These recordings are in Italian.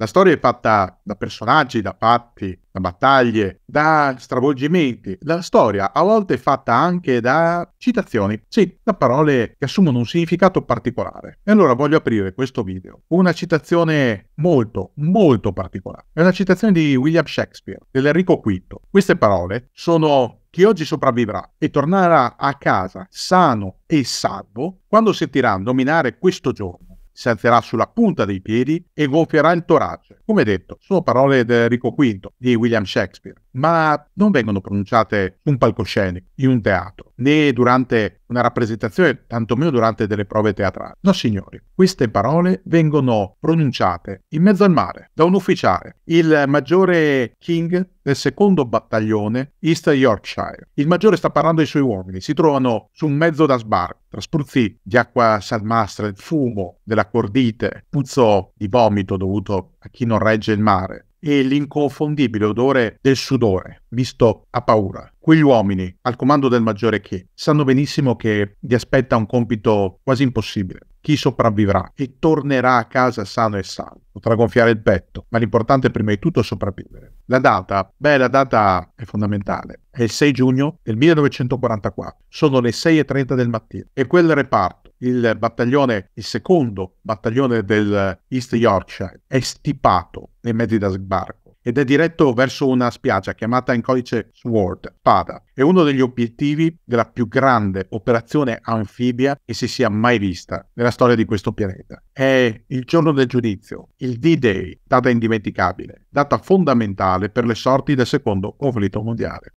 La storia è fatta da personaggi, da fatti, da battaglie, da stravolgimenti. La storia a volte è fatta anche da citazioni, sì, da parole che assumono un significato particolare. E allora voglio aprire questo video con una citazione molto, molto particolare. È una citazione di William Shakespeare, dell'Enrico V. Queste parole sono chi oggi sopravvivrà e tornerà a casa sano e salvo quando sentirà nominare questo giorno si alzerà sulla punta dei piedi e gonfierà il torace. Come detto, sono parole di Enrico V di William Shakespeare ma non vengono pronunciate su un palcoscenico, in un teatro, né durante una rappresentazione, tantomeno durante delle prove teatrali. No, signori, queste parole vengono pronunciate in mezzo al mare da un ufficiale, il maggiore King del secondo battaglione East Yorkshire. Il maggiore sta parlando ai suoi uomini, si trovano su un mezzo da sbarco, tra spruzzi di acqua salmastra, il fumo della cordite, puzzo di vomito dovuto a chi non regge il mare, e l'inconfondibile odore del sudore, visto a paura. Quegli uomini, al comando del maggiore Che, sanno benissimo che gli aspetta un compito quasi impossibile. Chi sopravvivrà e tornerà a casa sano e salvo. Potrà gonfiare il petto, ma l'importante prima di tutto è sopravvivere. La data, beh, la data è fondamentale. È il 6 giugno del 1944. Sono le 6.30 del mattino e quel reparto il battaglione, il secondo battaglione del East Yorkshire, è stipato nei mezzi da sbarco ed è diretto verso una spiaggia chiamata in codice Sword, Pada. È uno degli obiettivi della più grande operazione anfibia che si sia mai vista nella storia di questo pianeta. È il giorno del giudizio, il D-Day, data indimenticabile, data fondamentale per le sorti del secondo conflitto mondiale.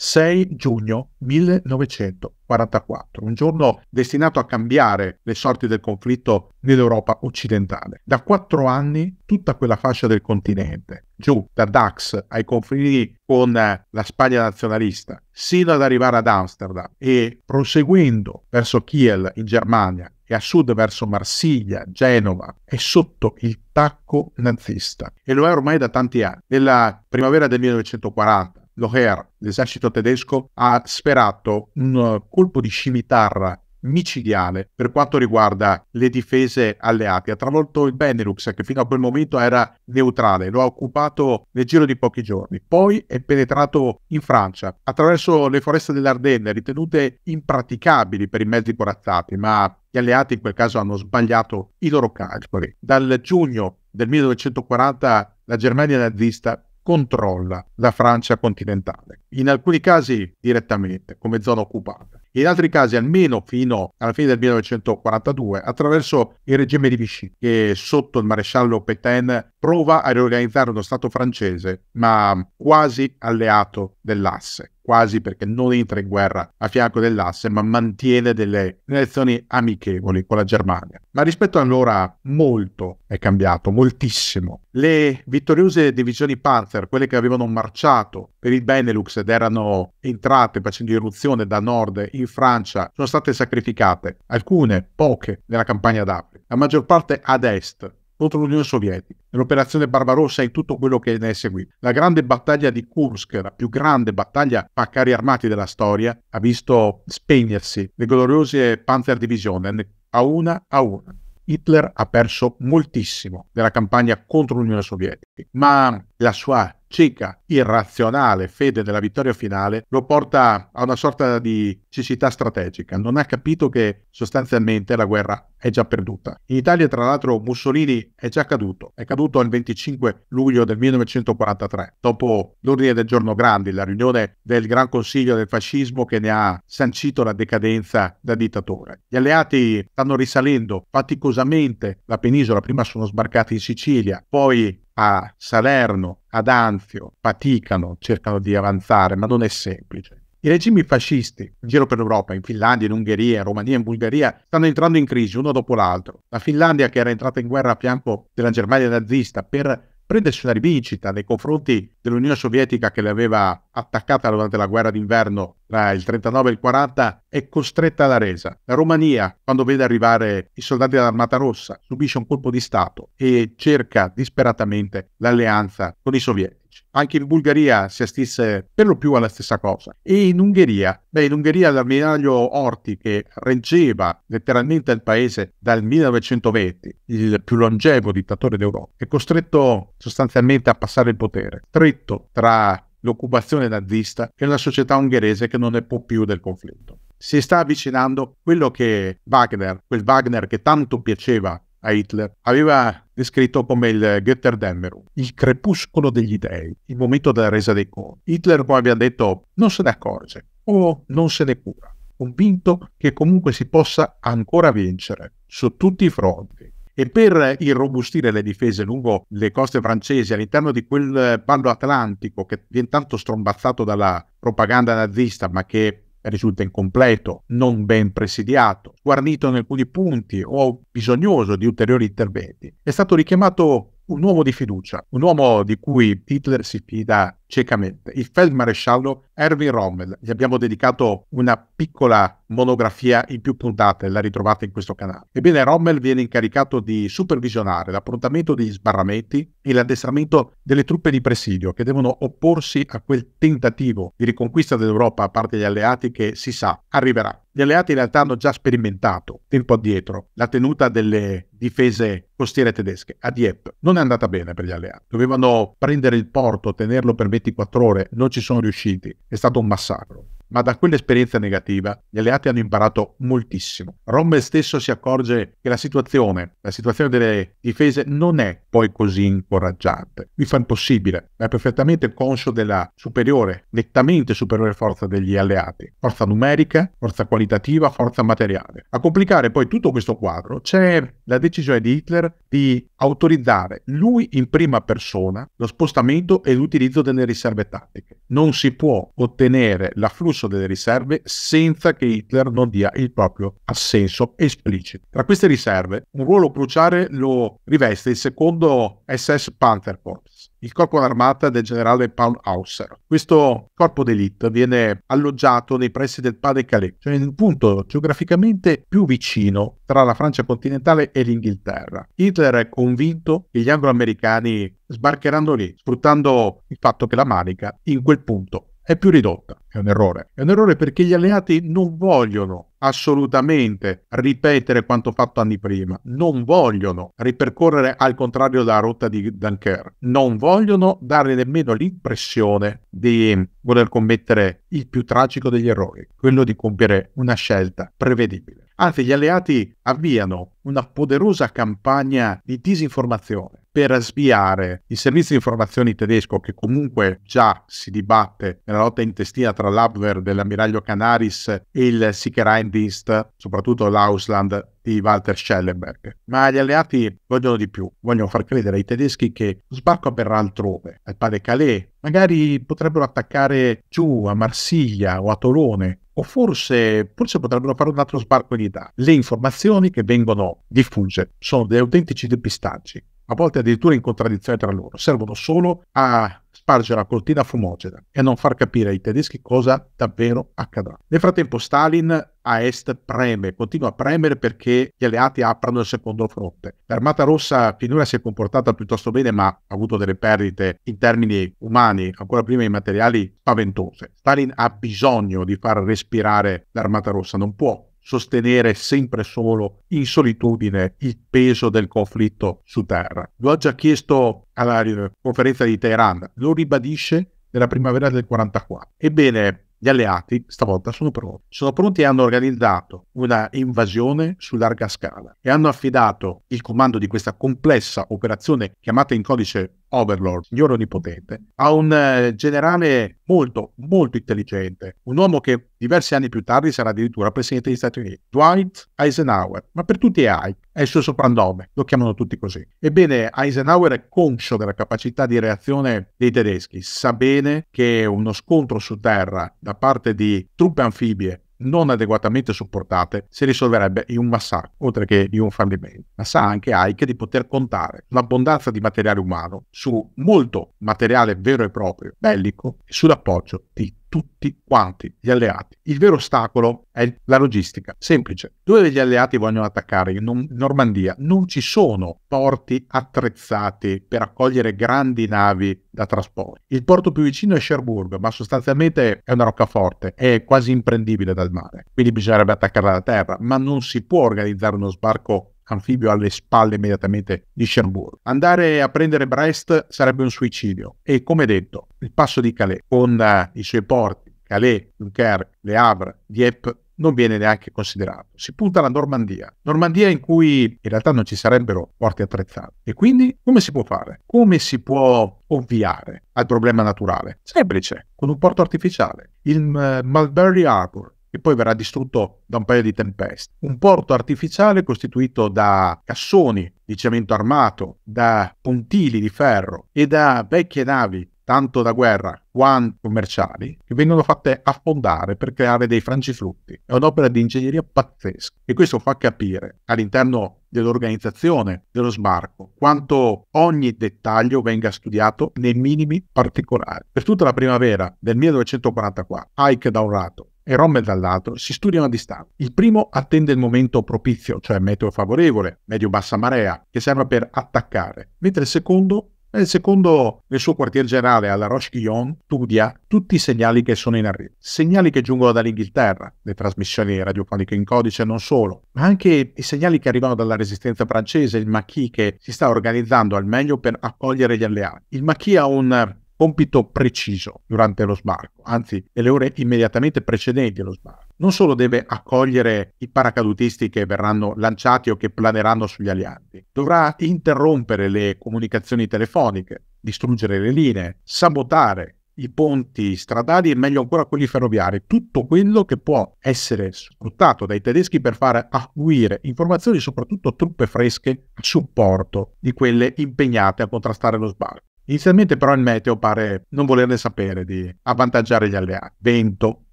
6 giugno 1944, un giorno destinato a cambiare le sorti del conflitto nell'Europa occidentale. Da quattro anni tutta quella fascia del continente, giù da Dax ai confini con la Spagna nazionalista, sino ad arrivare ad Amsterdam e proseguendo verso Kiel in Germania e a sud verso Marsiglia, Genova, è sotto il tacco nazista. E lo è ormai da tanti anni. Nella primavera del 1940 Loher, l'esercito tedesco, ha sperato un colpo di scimitarra micidiale per quanto riguarda le difese alleate. Ha travolto il Benelux che fino a quel momento era neutrale, lo ha occupato nel giro di pochi giorni. Poi è penetrato in Francia attraverso le foreste dell'Ardenne ritenute impraticabili per i mezzi corazzati, ma gli alleati in quel caso hanno sbagliato i loro calcoli. Dal giugno del 1940 la Germania nazista controlla la Francia continentale, in alcuni casi direttamente come zona occupata, in altri casi almeno fino alla fine del 1942 attraverso il regime di Vichy che sotto il maresciallo Pétain prova a riorganizzare uno Stato francese ma quasi alleato dell'asse quasi perché non entra in guerra a fianco dell'asse, ma mantiene delle relazioni amichevoli con la Germania. Ma rispetto a allora molto è cambiato, moltissimo. Le vittoriose divisioni Panzer, quelle che avevano marciato per il Benelux ed erano entrate facendo irruzione da nord in Francia, sono state sacrificate, alcune, poche, nella campagna d'Africa, la maggior parte ad est, contro l'Unione Sovietica, l'operazione Barbarossa e tutto quello che ne è seguito. La grande battaglia di Kursk, la più grande battaglia a carri armati della storia, ha visto spegnersi le gloriose Panzer Division eh, a una a una. Hitler ha perso moltissimo nella campagna contro l'Unione Sovietica, ma la sua cieca, irrazionale fede nella vittoria finale lo porta a una sorta di tossicità strategica, non ha capito che sostanzialmente la guerra è già perduta. In Italia, tra l'altro, Mussolini è già caduto, è caduto il 25 luglio del 1943, dopo l'ordine del giorno Grandi, la riunione del Gran Consiglio del Fascismo che ne ha sancito la decadenza da dittatore. Gli alleati stanno risalendo faticosamente la penisola, prima sono sbarcati in Sicilia, poi a Salerno, ad Anzio, faticano, cercano di avanzare, ma non è semplice. I regimi fascisti, in giro per l'Europa, in Finlandia, in Ungheria, in Romania, in Bulgaria, stanno entrando in crisi uno dopo l'altro. La Finlandia, che era entrata in guerra a fianco della Germania nazista per prendersi una rivincita nei confronti dell'Unione Sovietica che l'aveva attaccata durante la guerra d'inverno tra il 39 e il 40, è costretta alla resa. La Romania, quando vede arrivare i soldati dell'Armata Rossa, subisce un colpo di Stato e cerca disperatamente l'alleanza con i sovieti. Anche in Bulgaria si assiste per lo più alla stessa cosa. E in Ungheria? Beh, in Ungheria l'ammiraglio Orti, che reggeva letteralmente il paese dal 1920, il più longevo dittatore d'Europa, è costretto sostanzialmente a passare il potere, stretto tra l'occupazione nazista e una società ungherese che non ne può più del conflitto si sta avvicinando quello che Wagner, quel Wagner che tanto piaceva a Hitler, aveva descritto come il Götterdämmerung, il crepuscolo degli dei, il momento della resa dei conti. Hitler, come abbiamo detto, non se ne accorge o non se ne cura, convinto che comunque si possa ancora vincere su tutti i fronti. E per irrobustire le difese lungo le coste francesi all'interno di quel ballo atlantico che viene tanto strombazzato dalla propaganda nazista, ma che risulta incompleto, non ben presidiato, guarnito in alcuni punti o bisognoso di ulteriori interventi. È stato richiamato un uomo di fiducia, un uomo di cui Hitler si fida ciecamente. Il feldmaresciallo Erwin Rommel, gli abbiamo dedicato una piccola monografia in più puntate, la ritrovate in questo canale. Ebbene, Rommel viene incaricato di supervisionare l'approntamento degli sbarramenti e l'addestramento delle truppe di presidio che devono opporsi a quel tentativo di riconquista dell'Europa a parte degli alleati che si sa arriverà. Gli alleati in realtà hanno già sperimentato tempo addietro la tenuta delle difese costiere tedesche a Dieppe. Non è andata bene per gli alleati. Dovevano prendere il porto, tenerlo per 20 24 ore, non ci sono riusciti, è stato un massacro ma da quell'esperienza negativa gli alleati hanno imparato moltissimo. Rommel stesso si accorge che la situazione, la situazione delle difese non è poi così incoraggiante. Lui fa impossibile, ma è perfettamente conscio della superiore, nettamente superiore forza degli alleati, forza numerica, forza qualitativa, forza materiale. A complicare poi tutto questo quadro c'è la decisione di Hitler di autorizzare lui in prima persona lo spostamento e l'utilizzo delle riserve tattiche. Non si può ottenere l'afflusso assenso delle riserve senza che Hitler non dia il proprio assenso esplicito. Tra queste riserve, un ruolo cruciale lo riveste il secondo SS Panther Corps, il corpo d'armata del generale Paul Hauser. Questo corpo d'élite viene alloggiato nei pressi del Pas-de-Calais, cioè nel punto geograficamente più vicino tra la Francia continentale e l'Inghilterra. Hitler è convinto che gli angloamericani sbarcheranno lì, sfruttando il fatto che la Manica in quel punto è più ridotta. È un errore. È un errore perché gli alleati non vogliono assolutamente ripetere quanto fatto anni prima. Non vogliono ripercorrere al contrario la rotta di Dunkerque. Non vogliono dare nemmeno l'impressione di voler commettere il più tragico degli errori, quello di compiere una scelta prevedibile. Anzi, gli alleati avviano una poderosa campagna di disinformazione per sviare il servizio di informazioni tedesco che comunque già si dibatte nella lotta intestina tra l'Abwehr dell'ammiraglio Canaris e il Sicherheimdienst, soprattutto l'Ausland di Walter Schellenberg. Ma gli alleati vogliono di più, vogliono far credere ai tedeschi che lo sbarco avverrà altrove, al Pas-de-Calais, magari potrebbero attaccare giù a Marsiglia o a Tolone, o forse, forse, potrebbero fare un altro sbarco in Italia. Le informazioni che vengono diffuse sono degli autentici depistaggi a volte addirittura in contraddizione tra loro, servono solo a spargere la cortina fumogena e non far capire ai tedeschi cosa davvero accadrà. Nel frattempo Stalin a est preme, continua a premere perché gli alleati aprano il secondo fronte. L'Armata Rossa finora si è comportata piuttosto bene, ma ha avuto delle perdite in termini umani, ancora prima in materiali spaventose. Stalin ha bisogno di far respirare l'Armata Rossa, non può sostenere sempre solo in solitudine il peso del conflitto su terra. Lo ha già chiesto alla conferenza di Teheran, lo ribadisce nella primavera del 1944. Ebbene, gli alleati stavolta sono pronti. Sono pronti e hanno organizzato una invasione su larga scala e hanno affidato il comando di questa complessa operazione chiamata in codice Overlord, gli onipotente, a un eh, generale molto, molto intelligente, un uomo che diversi anni più tardi sarà addirittura presidente degli Stati Uniti, Dwight Eisenhower, ma per tutti è Ike, è il suo soprannome, lo chiamano tutti così. Ebbene, Eisenhower è conscio della capacità di reazione dei tedeschi, sa bene che uno scontro su terra da parte di truppe anfibie non adeguatamente supportate si risolverebbe in un massacro, oltre che in un fallimento. Ma sa anche Ike di poter contare l'abbondanza di materiale umano su molto materiale vero e proprio, bellico, e sull'appoggio di tutti quanti gli alleati. Il vero ostacolo è la logistica, semplice. Dove gli alleati vogliono attaccare? In Normandia non ci sono porti attrezzati per accogliere grandi navi da trasporto. Il porto più vicino è Cherbourg, ma sostanzialmente è una roccaforte, è quasi imprendibile dal mare, quindi bisognerebbe attaccare la terra, ma non si può organizzare uno sbarco anfibio alle spalle immediatamente di Cherbourg. Andare a prendere Brest sarebbe un suicidio e come detto il passo di Calais con i suoi porti, Calais, Dunkerque, Le Havre, Dieppe, non viene neanche considerato. Si punta alla Normandia, Normandia in cui in realtà non ci sarebbero porti attrezzati. E quindi come si può fare? Come si può ovviare al problema naturale? Semplice, con un porto artificiale, il eh, Mulberry Harbour, che poi verrà distrutto da un paio di tempeste. Un porto artificiale costituito da cassoni di cemento armato, da pontili di ferro e da vecchie navi tanto da guerra quanto commerciali, che vengono fatte affondare per creare dei frangiflutti. È un'opera di ingegneria pazzesca e questo fa capire all'interno dell'organizzazione dello sbarco quanto ogni dettaglio venga studiato nei minimi particolari. Per tutta la primavera del 1944, Ike da un lato e Rommel dall'altro si studiano a distanza. Il primo attende il momento propizio, cioè meteo favorevole, medio-bassa marea, che serve per attaccare, mentre il secondo Secondo il suo quartier generale alla roche guyon studia tutti i segnali che sono in arrivo, segnali che giungono dall'Inghilterra, le trasmissioni radiofoniche in codice e non solo, ma anche i segnali che arrivano dalla resistenza francese, il Maquis che si sta organizzando al meglio per accogliere gli alleati. Il Maquis ha un compito preciso durante lo sbarco, anzi nelle ore immediatamente precedenti allo sbarco non solo deve accogliere i paracadutisti che verranno lanciati o che planeranno sugli alleati, dovrà interrompere le comunicazioni telefoniche, distruggere le linee, sabotare i ponti stradali e meglio ancora quelli ferroviari, tutto quello che può essere sfruttato dai tedeschi per far affluire informazioni, soprattutto truppe fresche, a supporto di quelle impegnate a contrastare lo sbarco. Inizialmente però il meteo pare non volerne sapere di avvantaggiare gli alleati. Vento,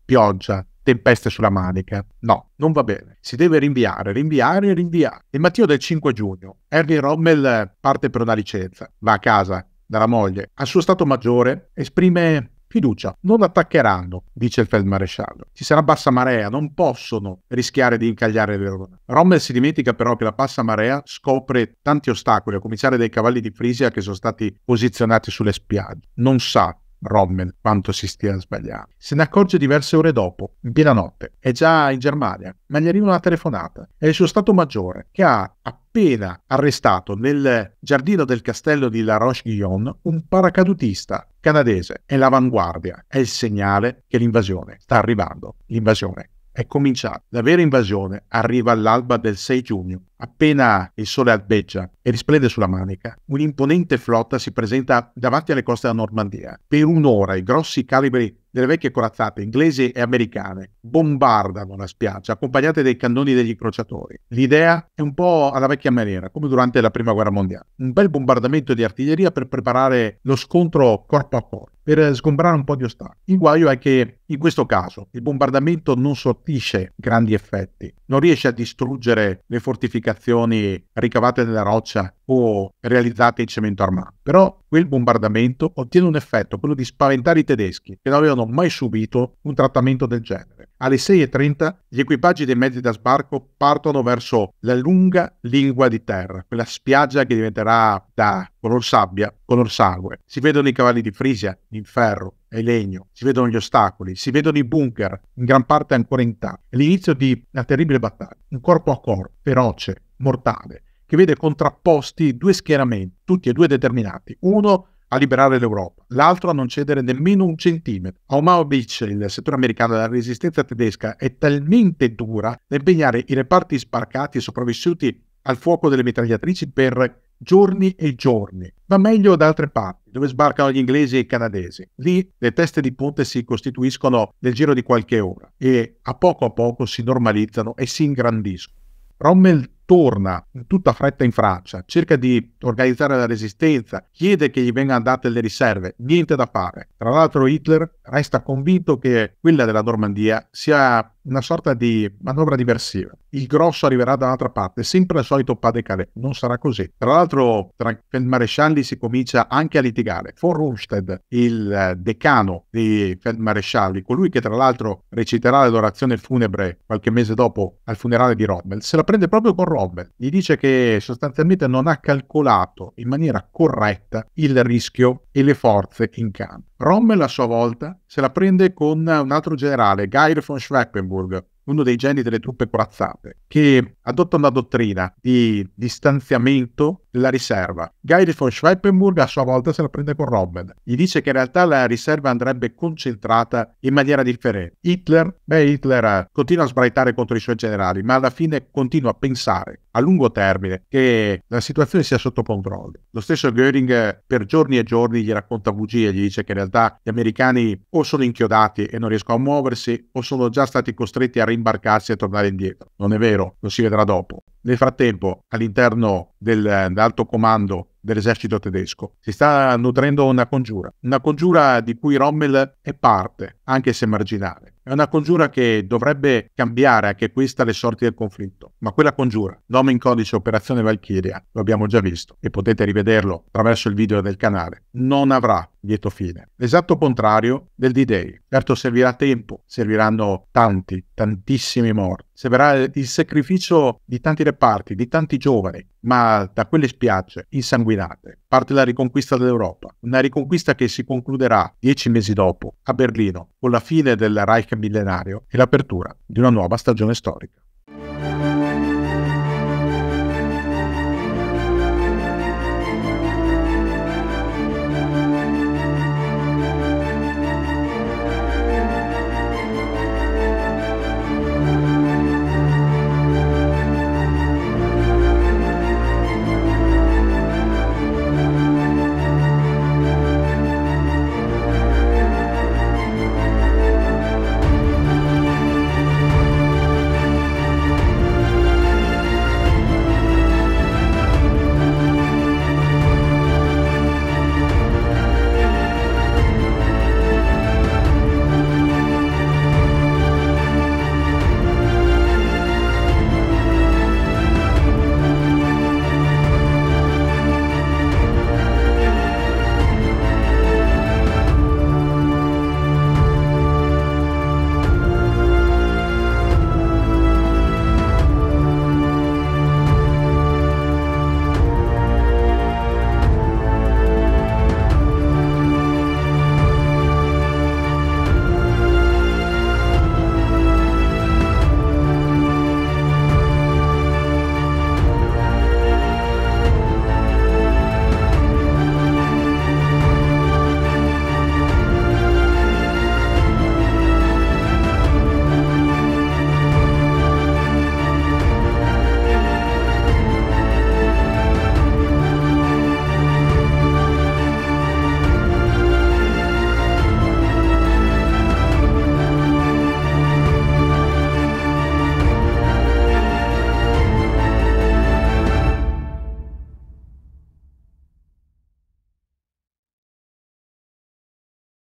pioggia, tempeste sulla manica. No, non va bene. Si deve rinviare, rinviare, e rinviare. Il mattino del 5 giugno, Henry Rommel parte per una licenza, va a casa dalla moglie. Al suo stato maggiore esprime fiducia. Non attaccheranno, dice il feldmaresciallo. Ci sarà bassa marea, non possono rischiare di incagliare Verona. Rommel si dimentica però che la bassa marea scopre tanti ostacoli, a cominciare dai cavalli di Frisia che sono stati posizionati sulle spiagge. Non sa Rommel quanto si stia sbagliando. Se ne accorge diverse ore dopo, in piena notte. È già in Germania, ma gli arriva una telefonata. È il suo stato maggiore che ha appena arrestato nel giardino del castello di La Roche-Guillon un paracadutista canadese. È l'avanguardia, è il segnale che l'invasione sta arrivando. L'invasione è cominciata. La vera invasione arriva all'alba del 6 giugno Appena il sole albeggia e risplende sulla Manica, un'imponente flotta si presenta davanti alle coste della Normandia. Per un'ora i grossi calibri delle vecchie corazzate inglesi e americane bombardano la spiaggia accompagnate dai cannoni degli incrociatori. L'idea è un po' alla vecchia maniera, come durante la Prima Guerra Mondiale. Un bel bombardamento di artiglieria per preparare lo scontro corpo a corpo, per sgombrare un po' di ostacoli. Il guaio è che in questo caso il bombardamento non sortisce grandi effetti, non riesce a distruggere le fortificazioni fortificazioni ricavate nella roccia o realizzate in cemento armato. Però quel bombardamento ottiene un effetto, quello di spaventare i tedeschi, che non avevano mai subito un trattamento del genere. Alle 6.30 gli equipaggi dei mezzi da sbarco partono verso la lunga lingua di terra, quella spiaggia che diventerà da color sabbia, color sangue. Si vedono i cavalli di Frisia in ferro, è legno, si vedono gli ostacoli, si vedono i bunker, in gran parte ancora intatti. È l'inizio di una terribile battaglia, un corpo a corpo, feroce, mortale, che vede contrapposti due schieramenti, tutti e due determinati. Uno a liberare l'Europa, l'altro a non cedere nemmeno un centimetro. A Omao Beach, il settore americano della resistenza tedesca è talmente dura da impegnare i reparti sbarcati e sopravvissuti al fuoco delle mitragliatrici per giorni e giorni, va meglio da altre parti, dove sbarcano gli inglesi e i canadesi. Lì le teste di ponte si costituiscono nel giro di qualche ora e a poco a poco si normalizzano e si ingrandiscono. Rommel torna tutta fretta in Francia, cerca di organizzare la resistenza, chiede che gli vengano date le riserve, niente da fare. Tra l'altro Hitler resta convinto che quella della Normandia sia una sorta di manovra diversiva. Il grosso arriverà da un'altra parte, sempre al solito pas de calais. Non sarà così. Tra l'altro, tra i feldmarescialli si comincia anche a litigare. Von Rundstedt, il eh, decano dei feldmarescialli, colui che tra l'altro reciterà l'adorazione funebre qualche mese dopo al funerale di Rommel, se la prende proprio con Rundstedt Robert. Gli dice che sostanzialmente non ha calcolato in maniera corretta il rischio e le forze in campo. Rommel a sua volta se la prende con un altro generale, Geir von Schweppenburg, uno dei geni delle truppe corazzate, che adotta una dottrina di distanziamento della riserva. Guy von Schweppenburg a sua volta se la prende con Robben. Gli dice che in realtà la riserva andrebbe concentrata in maniera differente. Hitler, beh Hitler eh, continua a sbraitare contro i suoi generali, ma alla fine continua a pensare a lungo termine che la situazione sia sotto controllo. Lo stesso Göring eh, per giorni e giorni gli racconta bugie, gli dice che in realtà gli americani o sono inchiodati e non riescono a muoversi o sono già stati costretti a rinforzare imbarcarsi e tornare indietro. Non è vero, lo si vedrà dopo. Nel frattempo, all'interno dell'alto comando dell'esercito tedesco. Si sta nutrendo una congiura, una congiura di cui Rommel è parte, anche se marginale. È una congiura che dovrebbe cambiare anche questa le sorti del conflitto. Ma quella congiura, nome in codice Operazione Valchiria, lo abbiamo già visto e potete rivederlo attraverso il video del canale, non avrà lieto fine. L'esatto contrario del D-Day. Certo servirà tempo, serviranno tanti, tantissimi morti. Servirà il sacrificio di tanti reparti, di tanti giovani, ma da quelle spiagge insanguinate parte la riconquista dell'Europa, una riconquista che si concluderà dieci mesi dopo a Berlino con la fine del Reich millenario e l'apertura di una nuova stagione storica.